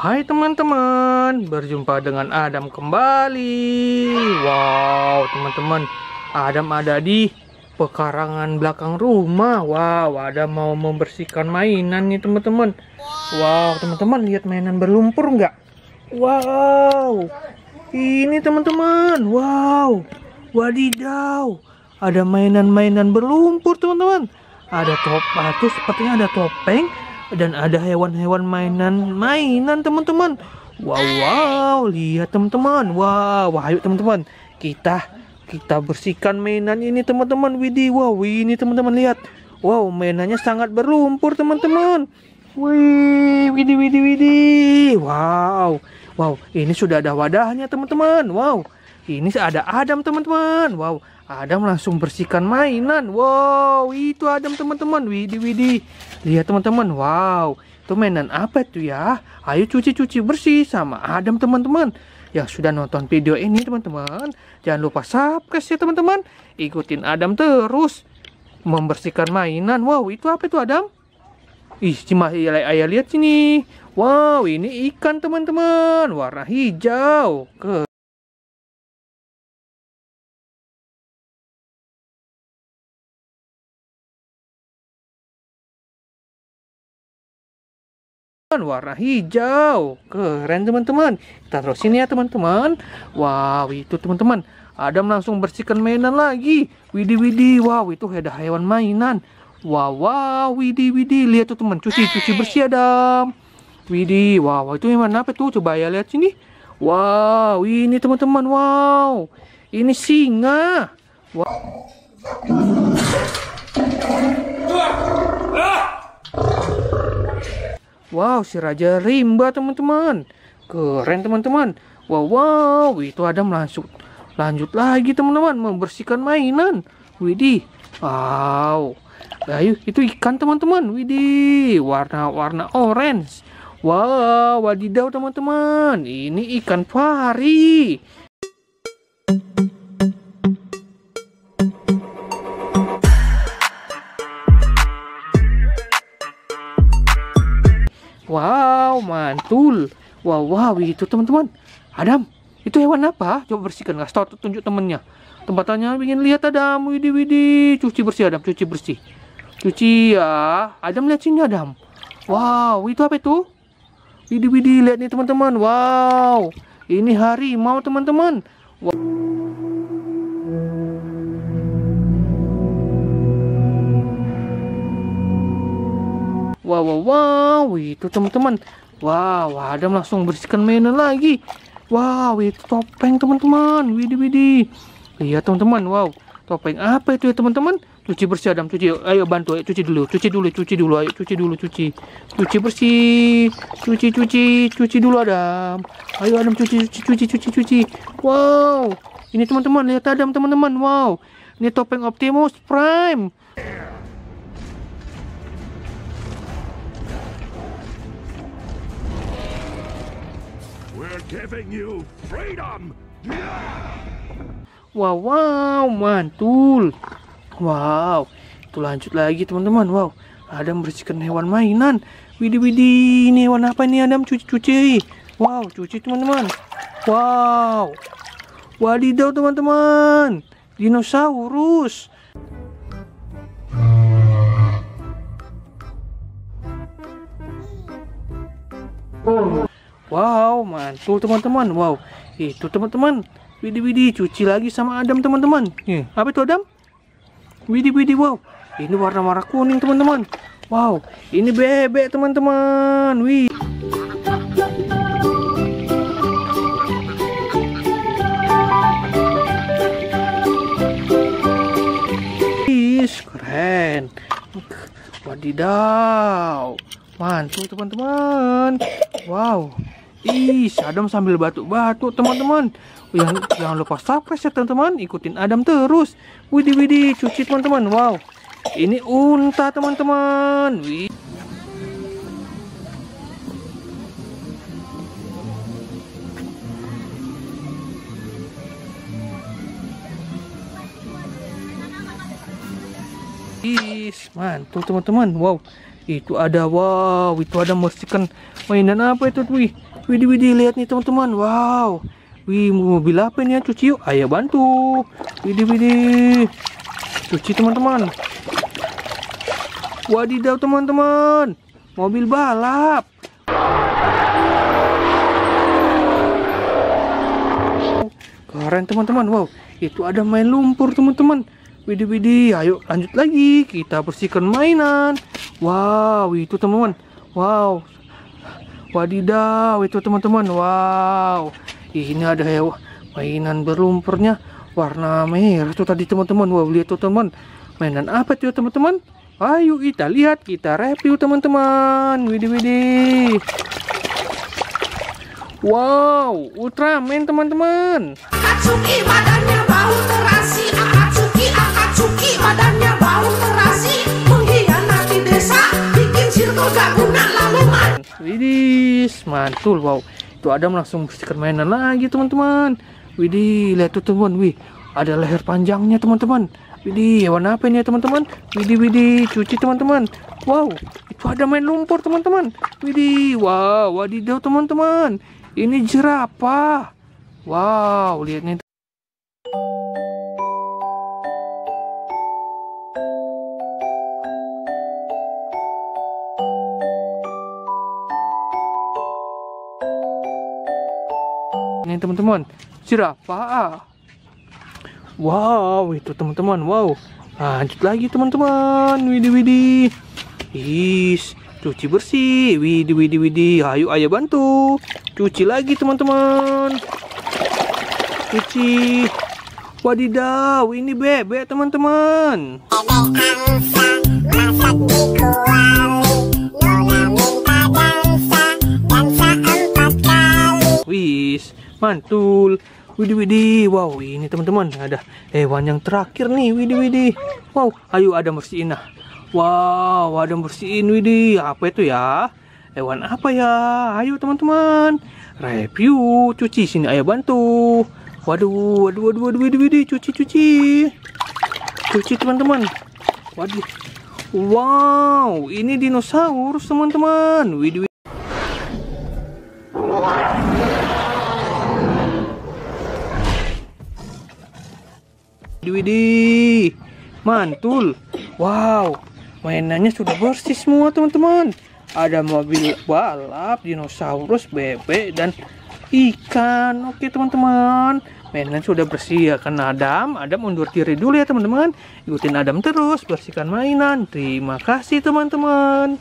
Hai teman-teman, berjumpa dengan Adam kembali. Wow, teman-teman, Adam ada di pekarangan belakang rumah. Wow, ada mau membersihkan mainan nih teman-teman. Wow, teman-teman lihat mainan berlumpur nggak? Wow, ini teman-teman. Wow, wadidaw, ada mainan-mainan berlumpur teman-teman ada top sepertinya ada topeng dan ada hewan-hewan mainan-mainan teman-teman wow wow lihat teman-teman wow wah ayo teman-teman kita kita bersihkan mainan ini teman-teman Widi, wow ini teman-teman lihat wow mainannya sangat berlumpur teman-teman Wih, Widi, Widi, Widi. Wow, wow, ini sudah ada wadahnya teman-teman. Wow, ini ada Adam teman-teman. Wow, Adam langsung bersihkan mainan. Wow, itu Adam teman-teman. Widih, widih. Lihat teman-teman. Wow, itu mainan apa tuh ya? Ayo cuci-cuci bersih sama Adam teman-teman. Yang sudah nonton video ini teman-teman, jangan lupa subscribe ya teman-teman. Ikutin Adam terus membersihkan mainan. Wow, itu apa itu Adam? Ih, cuma ya, ayah lihat sini. Wow, ini ikan teman-teman, warna hijau. Ke warna hijau keren teman-teman kita terusin ya teman-teman wow itu teman-teman Adam langsung bersihkan mainan lagi widi widi wow itu ada hewan mainan wow wow widi widi lihat tuh teman cuci cuci bersih Adam widi wow itu memang apa tuh coba ya lihat sini wow ini teman-teman wow ini singa wow Wow, si Raja Rimba teman-teman. Keren teman-teman. Wow, wow, itu ada lanjut lanjut lagi teman-teman membersihkan mainan. Widih. Wow. Ayo, itu ikan teman-teman. Widih, warna-warna orange. Wow, wadidaw teman-teman. Ini ikan pari. Thank you. mantul. Wow, wow, itu teman-teman. Adam, itu hewan apa? Coba bersihkan. Nggak tunjuk temennya. Tempatannya ingin lihat Adam. Widi Widi, Cuci bersih, Adam. Cuci bersih. Cuci ya. Adam, lihat sini, Adam. Wow, itu apa itu? Widi Widi Lihat nih, teman-teman. Wow. Ini hari mau teman-teman. Wow. Wow, wow, wow, itu teman-teman Wow, Adam langsung bersihkan mainan lagi. Wow, itu topeng teman-teman. widi-widi. Iya teman-teman, wow. Topeng apa itu ya teman-teman? Cuci bersih Adam, cuci. Ayo bantu, ayo cuci dulu. Cuci dulu, cuci dulu, ayo cuci dulu, cuci. Cuci bersih. Cuci, cuci, cuci dulu Adam. Ayo Adam cuci, cuci, cuci, cuci, cuci. Wow. Ini teman-teman, lihat Adam teman-teman. Wow. Ini topeng Optimus Prime. giving you freedom. Wow, wow, mantul. Wow, itu lanjut lagi teman-teman. Wow, Adam bersihkan hewan mainan. Widi Widi, ini hewan apa ini Adam? Cuci-cuci. Wow, cuci teman-teman. Wow, wadidaw teman-teman. Dinosaurus. Oh. Wow, mantul teman-teman. Wow, itu teman-teman. Widi Widi cuci lagi sama Adam teman-teman. Yeah. Apa itu Adam? Widi Widi wow. Ini warna-warna kuning teman-teman. Wow, ini bebek teman-teman. Wih. keren. Wadidaw. Mantul teman-teman. Wow. Ih, Adam sambil batuk-batuk, teman-teman. Yang jangan lupa subscribe ya, teman-teman. Ikutin Adam terus. Widi Widi, cuci teman-teman. Wow. Ini unta, teman-teman. Wih. Is, mantul teman-teman. Wow. Itu ada wow, itu ada kan mainan apa itu, Wih. Widih widih lihat nih teman-teman. Wow. Wih mobil apa ini ya cuci yuk. Ayo bantu. Widih widih. Cuci teman-teman. Wadidaw teman-teman. Mobil balap. Keren teman-teman. Wow. Itu ada main lumpur teman-teman. Widih widih. Ayo lanjut lagi. Kita bersihkan mainan. Wow, itu teman-teman. Wow, Wadidaw, itu teman-teman. Wow. Ini ada hewan mainan berlumpurnya warna merah tuh tadi teman-teman. Wow, lihat tuh teman. Mainan apa tuh teman-teman? Ayo kita lihat, kita review teman-teman. Widih widih. Wow, Ultraman teman-teman. Akatsuki badannya bau terasi, Akatsuki Akatsuki badannya teman-teman Widih mantul wow Itu Adam langsung stiker mainan lagi teman-teman Widih lihat tuh teman Wih ada leher panjangnya teman-teman Widih hewan apa ini ya teman-teman Widih widih cuci teman-teman Wow itu ada main lumpur teman-teman Widih wow wadidaw teman-teman Ini jerapah Wow lihat nih nih teman-teman siapa? wow itu teman-teman wow lanjut lagi teman-teman Widi Widi is cuci bersih Widi Widi Widi ayo ayah bantu cuci lagi teman-teman cuci wadidaw ini bebek teman-teman bebek angsa mantul widi widi wow ini teman-teman ada hewan yang terakhir nih, widi widi Wow, ayo ada bersihin lah Wow, ada bersihin widi apa itu ya? Hewan apa ya? Ayo teman-teman, review, cuci sini ayo bantu. Waduh, waduh, waduh, waduh, widi widi cuci cuci, cuci teman-teman. Waduh, wow, ini dinosaurus teman-teman, widi Widi, mantul. Wow, mainannya sudah bersih semua teman-teman. Ada mobil balap, dinosaurus, bebek, dan ikan. Oke teman-teman, mainan sudah bersih ya karena Adam. Adam mundur diri dulu ya teman-teman. Ikutin Adam terus, bersihkan mainan. Terima kasih teman-teman.